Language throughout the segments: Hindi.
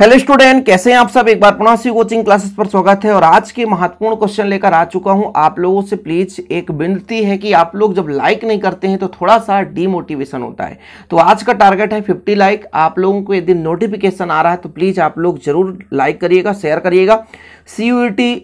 हेलो स्टूडेंट कैसे हैं आप सब एक बार पुनः सी कोचिंग क्लासेस पर स्वागत है और आज के महत्वपूर्ण क्वेश्चन लेकर आ चुका हूं आप लोगों से प्लीज एक विनती है कि आप लोग जब लाइक नहीं करते हैं तो थोड़ा सा डीमोटिवेशन होता है तो आज का टारगेट है 50 लाइक आप लोगों को यदि नोटिफिकेशन आ रहा है तो प्लीज आप लोग जरूर लाइक करिएगा शेयर करिएगा सी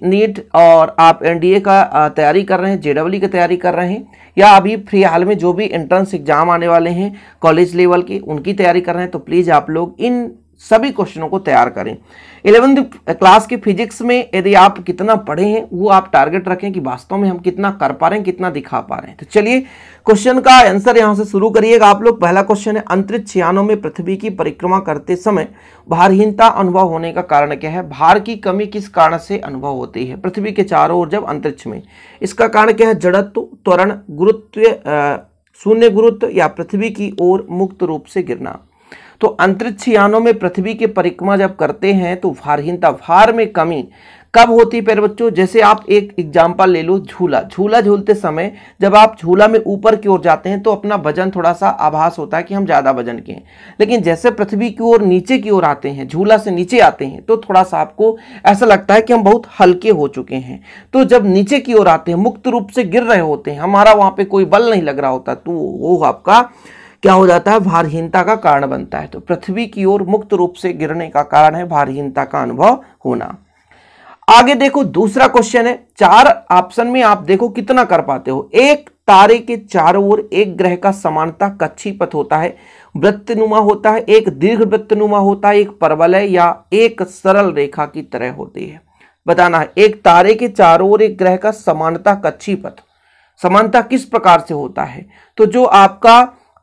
नीट e और आप एन का तैयारी कर रहे हैं जेडब्ल्यू की तैयारी कर रहे हैं या अभी फ्री हाल में जो भी एंट्रेंस एग्जाम आने वाले हैं कॉलेज लेवल के उनकी तैयारी कर रहे हैं तो प्लीज आप लोग इन सभी क्वेश्चनों को तैयार करें इलेवेंथ क्लास के फिजिक्स में यदि आप कितना पढ़े हैं वो आप टारगेट रखें कि वास्तव में हम कितना कर पा रहे हैं कितना दिखा पा रहे हैं तो चलिए क्वेश्चन का आंसर यहाँ से शुरू करिएगा आप लोग पहला क्वेश्चन है अंतरिक्ष यानों में पृथ्वी की परिक्रमा करते समय भारहीनता अनुभव होने का कारण क्या है भार की कमी किस कारण से अनुभव होती है पृथ्वी के चारों ओर जब अंतरिक्ष में इसका कारण क्या है जड़त्व त्वरण गुरुत्व शून्य गुरुत्व या पृथ्वी की ओर मुक्त रूप से गिरना तो अंतरिक्ष यानों में पृथ्वी के परिक्रमा जब करते हैं तो भारहीनता भार में कमी कब होती है पैर बच्चों जैसे आप एक एग्जाम्पल ले लो झूला झूला झूलते समय जब आप झूला में ऊपर की ओर जाते हैं तो अपना वजन थोड़ा सा आभास होता है कि हम ज़्यादा वजन के हैं लेकिन जैसे पृथ्वी की ओर नीचे की ओर आते हैं झूला से नीचे आते हैं तो थोड़ा सा आपको ऐसा लगता है कि हम बहुत हल्के हो चुके हैं तो जब नीचे की ओर आते हैं मुक्त रूप से गिर रहे होते हैं हमारा वहाँ पर कोई बल नहीं लग रहा होता तो वो आपका क्या हो जाता है भारहीनता का कारण बनता है तो पृथ्वी की ओर मुक्त रूप से गिरने का कारण है भारहीनता का अनुभव होना आगे देखो दूसरा क्वेश्चन है चार ऑप्शन में आप देखो कितना कर पाते हो एक तारे के चारों ओर एक ग्रह का समानता कच्छी पथ होता है वृत्तनुमा होता है एक दीर्घ वृत्तनुमा होता है एक परवलय या एक सरल रेखा की तरह होती है बताना है एक तारे के चारों ओर एक ग्रह का समानता कच्छी पथ समानता किस प्रकार से होता है तो जो आपका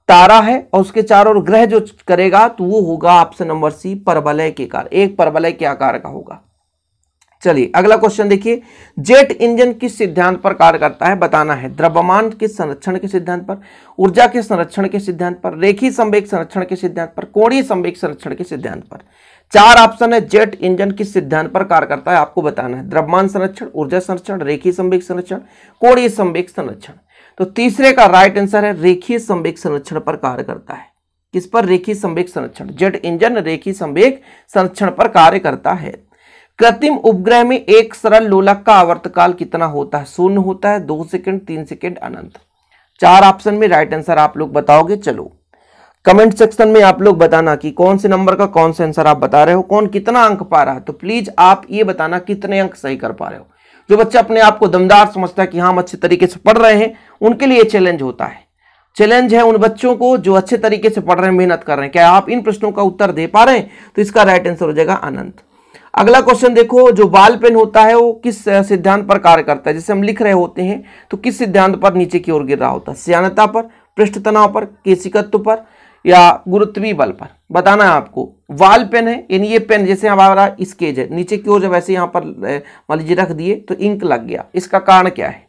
तारा है और उसके चारों ग्रह जो करेगा तो वो होगा ऑप्शन नंबर सी परवलय के कार एक परवलय के आकार का होगा चलिए अगला क्वेश्चन देखिए जेट इंजन किस सिद्धांत पर कार्य करता है बताना है द्रव्यमान के संरक्षण के सिद्धांत पर ऊर्जा के संरक्षण के सिद्धांत पर रेखी संवेग संरक्षण के सिद्धांत पर कोणीय संवेग संरक्षण के सिद्धांत पर चार ऑप्शन है जेट इंजन किस सिद्धांत पर कार्य करता है आपको बताना है द्रव्यमान संरक्षण ऊर्जा संरक्षण रेखी संवेग संरक्षण कोणीय संवेग संरक्षण तो तीसरे का राइट आंसर है रेखीय संवेग संरक्षण पर कार्य करता है किस पर रेखी संवेग संरक्षण जेट इंजन रेखी संवेग संरक्षण पर कार्य करता है कृत्रिम उपग्रह में एक सरल लोलक का आवर्तकाल कितना होता है शून्य होता है दो सेकंड तीन सेकंड अनंत चार ऑप्शन में राइट आंसर आप लोग बताओगे चलो कमेंट सेक्शन में आप लोग बताना कि कौन से नंबर का कौन सा आंसर आप बता रहे हो कौन कितना अंक पा रहा है तो प्लीज आप ये बताना कितने अंक सही कर पा रहे हो जो बच्चा अपने आप को दमदार समझता है कि हाँ हम अच्छे तरीके से पढ़ रहे हैं उनके लिए चैलेंज होता है चैलेंज है उन बच्चों को जो अच्छे तरीके से पढ़ रहे हैं मेहनत कर रहे हैं क्या आप इन प्रश्नों का उत्तर दे पा रहे हैं तो इसका राइट आंसर हो जाएगा अनंत अगला क्वेश्चन देखो जो बाल पेन होता है वो किस सिद्धांत पर कार्य करता है जैसे हम लिख रहे होते हैं तो किस सिद्धांत पर नीचे की ओर गिर रहा होता है सियानता पर पृष्ठ तनाव पर केसिकत्व पर या गुरुत्वी बल पर बताना है आपको वाल पेन है यानी ये पेन जैसे हमारा स्केज है नीचे की ओर जब ऐसे यहाँ पर मान लीजिए रख दिए तो इंक लग गया इसका कारण क्या है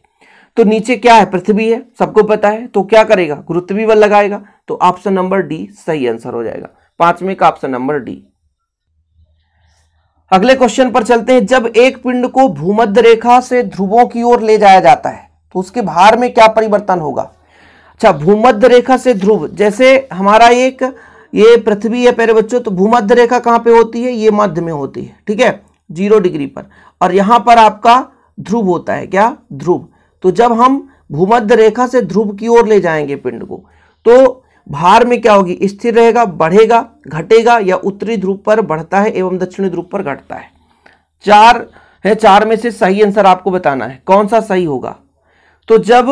तो नीचे क्या है पृथ्वी है सबको पता है तो क्या करेगा गुरुत्वी बल लगाएगा तो ऑप्शन नंबर डी सही आंसर हो जाएगा पांचवें का ऑप्शन नंबर डी अगले क्वेश्चन पर चलते हैं जब एक पिंड को भूमध्य रेखा से ध्रुवों की ओर ले जाया जाता है तो उसके भार में क्या परिवर्तन होगा अच्छा भूमध्य रेखा से ध्रुव जैसे हमारा एक ये पृथ्वी है पहले बच्चों तो भूमध्य रेखा कहाँ पे होती है ये मध्य में होती है ठीक है जीरो डिग्री पर और यहाँ पर आपका ध्रुव होता है क्या ध्रुव तो जब हम भूमध्य रेखा से ध्रुव की ओर ले जाएंगे पिंड को तो भार में क्या होगी स्थिर रहेगा बढ़ेगा घटेगा या उत्तरी ध्रुव पर बढ़ता है एवं दक्षिणी ध्रुव पर घटता है चार है चार में से सही आंसर आपको बताना है कौन सा सही होगा तो जब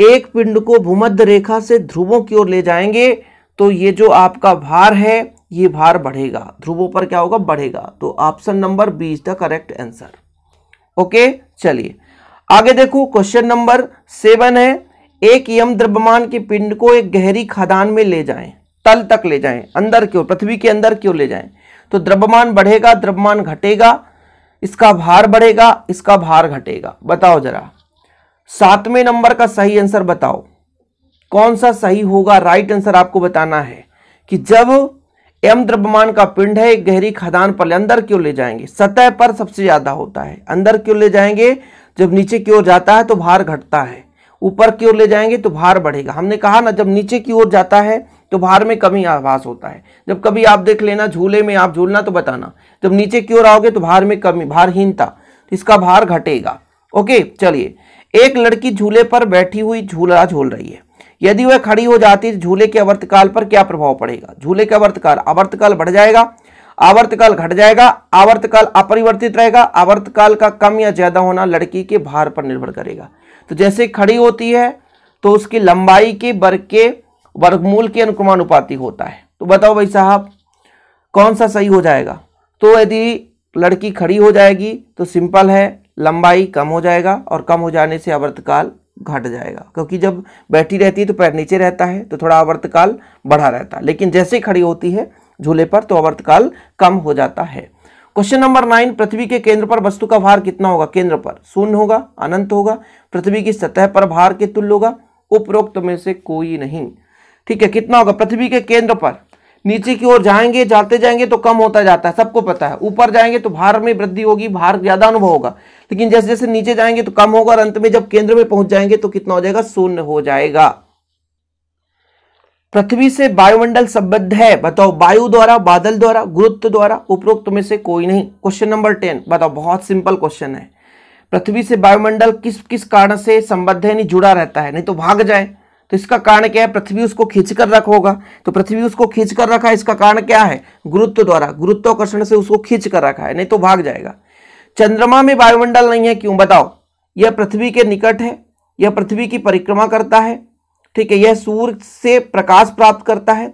एक पिंड को भूमध्य रेखा से ध्रुवों की ओर ले जाएंगे तो ये जो आपका भार है ये भार बढ़ेगा ध्रुवों पर क्या होगा बढ़ेगा तो option number B is the correct answer okay चलिए आगे देखो क्वेश्चन नंबर सेवन है एक यम द्रव्यमान के पिंड को एक गहरी खदान में ले जाएं तल तक ले जाएं अंदर क्यों पृथ्वी के अंदर क्यों ले जाएं तो द्रव्यमान बढ़ेगा द्रव्यमान घटेगा इसका भार बढ़ेगा इसका भार घटेगा बताओ जरा सातवें नंबर का सही आंसर बताओ कौन सा सही होगा राइट आंसर आपको बताना है कि जब एम द्रव्यमान का पिंड है एक गहरी खदान पर अंदर क्यों ले जाएंगे सतह पर सबसे ज्यादा होता है अंदर क्यों ले जाएंगे जब नीचे की ओर जाता है तो भार घटता है ऊपर की ओर ले जाएंगे तो भार बढ़ेगा हमने कहा ना जब नीचे की ओर जाता है तो भार में कमी आभास होता है जब कभी आप देख लेना झूले में आप झूलना तो बताना जब नीचे की ओर आओगे तो भार में कमी भारहीनता इसका भार घटेगा ओके चलिए एक लड़की झूले पर बैठी हुई झूला झूल रही है यदि वह खड़ी हो जाती है तो झूले के अवर्तकाल पर क्या प्रभाव पड़ेगा झूले के अवर्तकाल अवर्तकाल बढ़ जाएगा आवर्तकाल घट जाएगा आवर्तकाल अपरिवर्तित रहेगा आवर्तकाल का कम या ज्यादा होना लड़की के भार पर निर्भर करेगा तो जैसे खड़ी होती है तो उसकी लंबाई के वर्ग के वर्गमूल के अनुक्रमानुपाती होता है तो बताओ भाई साहब कौन सा सही हो जाएगा तो यदि लड़की खड़ी हो जाएगी तो सिंपल है लंबाई कम हो जाएगा और कम हो जाने से आवर्तकाल घट जाएगा क्योंकि जब बैठी रहती है तो पैर नीचे रहता है तो थोड़ा आवर्तकाल बढ़ा रहता है लेकिन जैसे ही खड़ी होती है झूले पर तो आवर्तकाल कम हो जाता है क्वेश्चन नंबर नाइन पृथ्वी के केंद्र पर वस्तु का भार कितना होगा केंद्र पर शून्य होगा अनंत होगा पृथ्वी की सतह पर भार के तुल्य होगा उपरोक्त में से कोई नहीं ठीक है कितना होगा पृथ्वी के केंद्र पर नीचे की ओर जाएंगे जाते जाएंगे तो कम होता जाता है सबको पता है ऊपर जाएंगे तो भार में वृद्धि होगी भार ज्यादा अनुभव होगा लेकिन जैसे जैसे नीचे जाएंगे तो कम होगा और अंत में जब केंद्र में पहुंच जाएंगे तो कितना हो जाएगा शून्य हो जाएगा पृथ्वी से वायुमंडल संबद्ध है बताओ वायु द्वारा बादल द्वारा गुरुत्व द्वारा उपरोक्त में से कोई नहीं क्वेश्चन नंबर टेन बताओ बहुत सिंपल क्वेश्चन है पृथ्वी से वायुमंडल किस किस कारण से संबद्ध है नहीं जुड़ा रहता है नहीं तो भाग जाए तो इसका कारण क्या है पृथ्वी उसको खींच कर रखा होगा तो पृथ्वी उसको खींच कर रखा है इसका कारण क्या है गुरुत्व द्वारा गुरुत्वाकर्षण से उसको खींच कर रखा है नहीं तो भाग जाएगा चंद्रमा में वायुमंडल नहीं है क्यों बताओ यह पृथ्वी के निकट है यह पृथ्वी की परिक्रमा करता है ठीक है यह सूर्य से प्रकाश प्राप्त करता है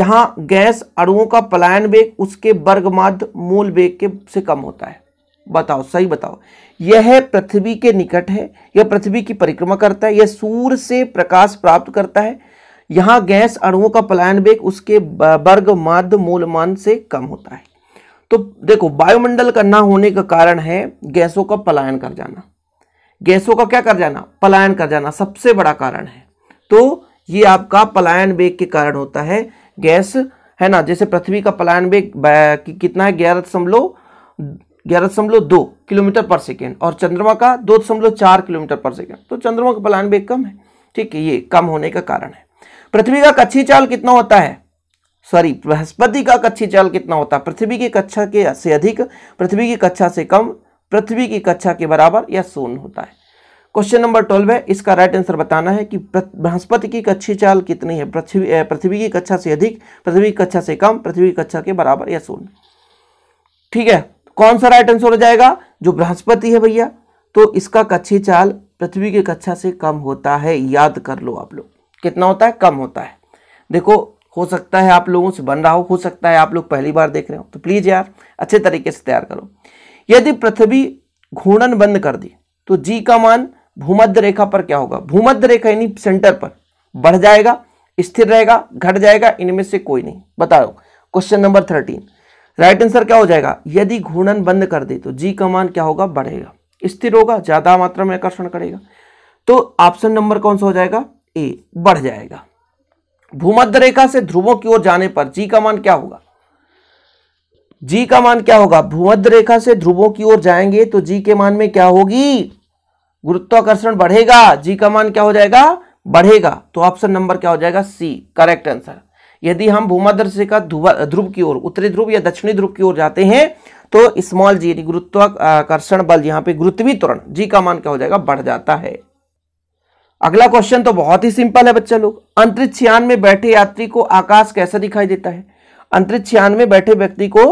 यहाँ गैस अणुओं का पलायन वेग उसके वर्ग मूल वेग के से कम होता है बताओ सही बताओ यह पृथ्वी के निकट है यह पृथ्वी की परिक्रमा करता है यह सूर्य से प्रकाश प्राप्त करता है यहां गैस अणुओं का पलायन वेग उसके वर्ग माध्य मूलमान से कम होता है तो देखो वायुमंडल का ना होने का कारण है गैसों का पलायन कर जाना गैसों का क्या कर जाना पलायन कर जाना सबसे बड़ा कारण है तो ये आपका पलायन वेग के कारण होता है गैस है ना जैसे पृथ्वी का पलायन वेग कितना है ग्यारह दशमलव ग्यारह दशमलव दो किलोमीटर पर सेकेंड और चंद्रमा का दो दशमलव चार किलोमीटर पर सेकेंड तो चंद्रमा का पलायन वेग कम है ठीक है ये कम होने का कारण है पृथ्वी का कच्ची चाल कितना होता है सॉरी बृहस्पति का कच्ची चाल कितना होता है पृथ्वी की कक्षा के से अधिक पृथ्वी की कक्षा से कम पृथ्वी की कक्षा के बराबर या शून्य होता है क्वेश्चन नंबर ट्वेल्व है इसका राइट आंसर बताना है कि बृहस्पति की कक्षी चाल कितनी है पृथ्वी पृथ्वी की कक्षा से अधिक पृथ्वी की कक्षा से कम पृथ्वी की कक्षा के बराबर या शून्य ठीक है कौन सा राइट आंसर हो जाएगा जो बृहस्पति है भैया तो इसका कच्छी चाल पृथ्वी के कक्षा से कम होता है याद कर लो आप लोग कितना होता है कम होता है देखो हो सकता है आप लोगों से बन रहा हो हो सकता है आप लोग पहली बार देख रहे हो तो प्लीज़ यार अच्छे तरीके से तैयार करो यदि पृथ्वी घूर्णन बंद कर दी तो जी का मान भूमध्य रेखा पर क्या होगा भूमध्य रेखा यानी सेंटर पर बढ़ जाएगा स्थिर रहेगा घट जाएगा इनमें से कोई नहीं बताओ question number thirteen right answer क्या हो जाएगा यदि घूर्णन बंद कर दे तो जी का मान क्या होगा बढ़ेगा स्थिर होगा ज्यादा मात्रा में आकर्षण करेगा तो ऑप्शन नंबर कौन सा हो जाएगा ए बढ़ जाएगा भूमध्य रेखा से ध्रुवों की ओर जाने पर जी का मान क्या होगा जी का मान क्या होगा भूमध्य रेखा से ध्रुवों की ओर जाएंगे तो जी के मान में क्या होगी गुरुत्वाकर्षण बढ़ेगा जी का मान क्या हो जाएगा बढ़ेगा तो ऑप्शन नंबर क्या हो जाएगा सी करेक्ट आंसर यदि हम भूमध्य से का ध्रुव की ओर उत्तरी ध्रुव या दक्षिणी ध्रुव की ओर जाते हैं तो स्मॉल जी यानी गुरुत्वाकर्षण बल यहाँ पे गुरुत्वी त्वरण जी का मान क्या हो जाएगा बढ़ जाता है अगला क्वेश्चन तो बहुत ही सिंपल है बच्चा लोग अंतरिक्ष यान में बैठे यात्री को आकाश कैसा दिखाई देता है अंतरिक्ष यान में बैठे व्यक्ति को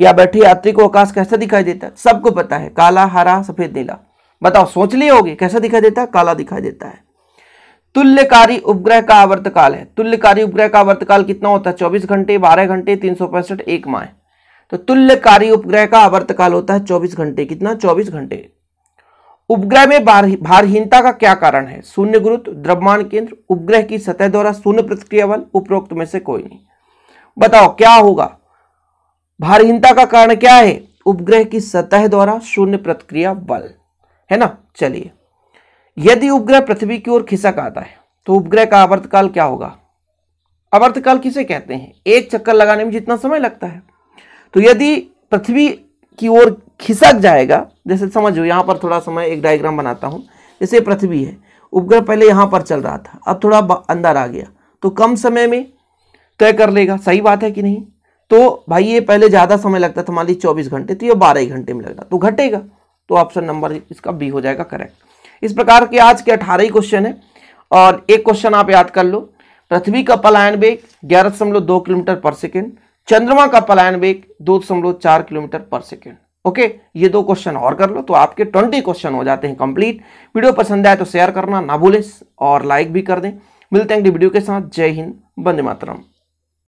या बैठे यात्री को आकाश कैसा दिखाई देता है सबको पता है काला हरा सफेद नीला बताओ सोच लिए होगे कैसा दिखाई देता है काला दिखाई देता है तुल्यकारी उपग्रह का आवर्तकाल है तुल्यकारी उपग्रह का आवर्तकाल कितना होता है चौबीस घंटे बारह घंटे तीन सौ पैंसठ एक माह तो तुल्यकारी उपग्रह का आवर्तकाल होता है चौबीस घंटे कितना चौबीस घंटे उपग्रह में भारहीनता का क्या कारण है शून्य गुरुत्व द्रव्यमान केंद्र उपग्रह की सतह द्वारा शून्य प्रतिक्रिया बल उपरोक्त में से कोई नहीं बताओ क्या होगा भारहीनता का कारण क्या है उपग्रह की सतह द्वारा शून्य प्रतिक्रिया बल है ना चलिए यदि उपग्रह पृथ्वी की ओर खिसक आता है तो उपग्रह का अवर्तकाल क्या होगा अवर्तकाल किसे कहते हैं एक चक्कर लगाने में जितना समय लगता है तो यदि पृथ्वी की ओर खिसक जाएगा जैसे समझो यहाँ पर थोड़ा समय एक डायग्राम बनाता हूं जैसे पृथ्वी है उपग्रह पहले यहाँ पर चल रहा था अब थोड़ा अंदर आ गया तो कम समय में तय कर लेगा सही बात है कि नहीं तो भाई ये पहले ज़्यादा समय लगता था मान लीजिए चौबीस घंटे तो ये बारह घंटे में लगता तो घटेगा तो ऑप्शन नंबर इसका बी हो जाएगा करेक्ट इस प्रकार के आज के अठारह ही क्वेश्चन है और एक क्वेश्चन आप याद कर लो पृथ्वी का पलायन वेग ग्यारह दशमलव दो किलोमीटर पर सेकेंड चंद्रमा का पलायन वेग दो दशमलव चार किलोमीटर पर सेकेंड ओके ये दो क्वेश्चन और कर लो तो आपके ट्वेंटी क्वेश्चन हो जाते हैं कंप्लीट वीडियो पसंद आए तो शेयर करना ना भूलें और लाइक भी कर दें मिलते हैं वीडियो के साथ जय हिंद बंदे मातरम